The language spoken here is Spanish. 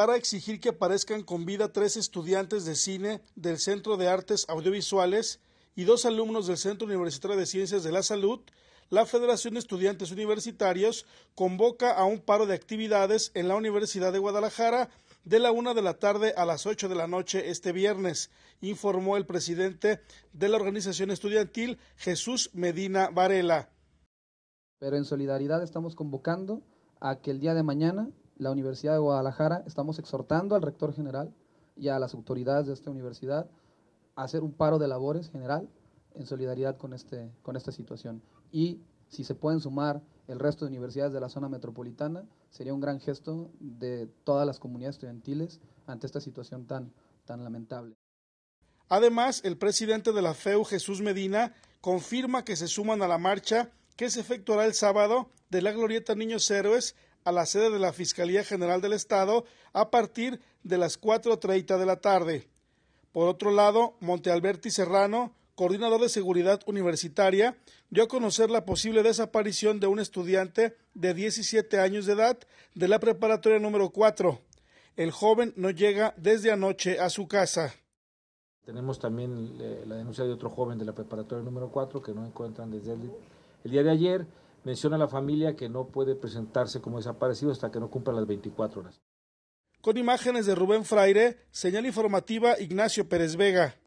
para exigir que aparezcan con vida tres estudiantes de cine del Centro de Artes Audiovisuales y dos alumnos del Centro Universitario de Ciencias de la Salud, la Federación de Estudiantes Universitarios convoca a un paro de actividades en la Universidad de Guadalajara de la una de la tarde a las ocho de la noche este viernes, informó el presidente de la organización estudiantil Jesús Medina Varela. Pero en solidaridad estamos convocando a que el día de mañana la Universidad de Guadalajara, estamos exhortando al rector general y a las autoridades de esta universidad a hacer un paro de labores general en solidaridad con, este, con esta situación. Y si se pueden sumar el resto de universidades de la zona metropolitana, sería un gran gesto de todas las comunidades estudiantiles ante esta situación tan, tan lamentable. Además, el presidente de la FEU, Jesús Medina, confirma que se suman a la marcha que se efectuará el sábado de la Glorieta Niños Héroes a la sede de la Fiscalía General del Estado a partir de las 4.30 de la tarde. Por otro lado, Montealberti Serrano, coordinador de seguridad universitaria, dio a conocer la posible desaparición de un estudiante de 17 años de edad de la preparatoria número 4. El joven no llega desde anoche a su casa. Tenemos también eh, la denuncia de otro joven de la preparatoria número 4 que no encuentran desde el, el día de ayer. Menciona a la familia que no puede presentarse como desaparecido hasta que no cumpla las 24 horas. Con imágenes de Rubén Fraire, señal informativa Ignacio Pérez Vega.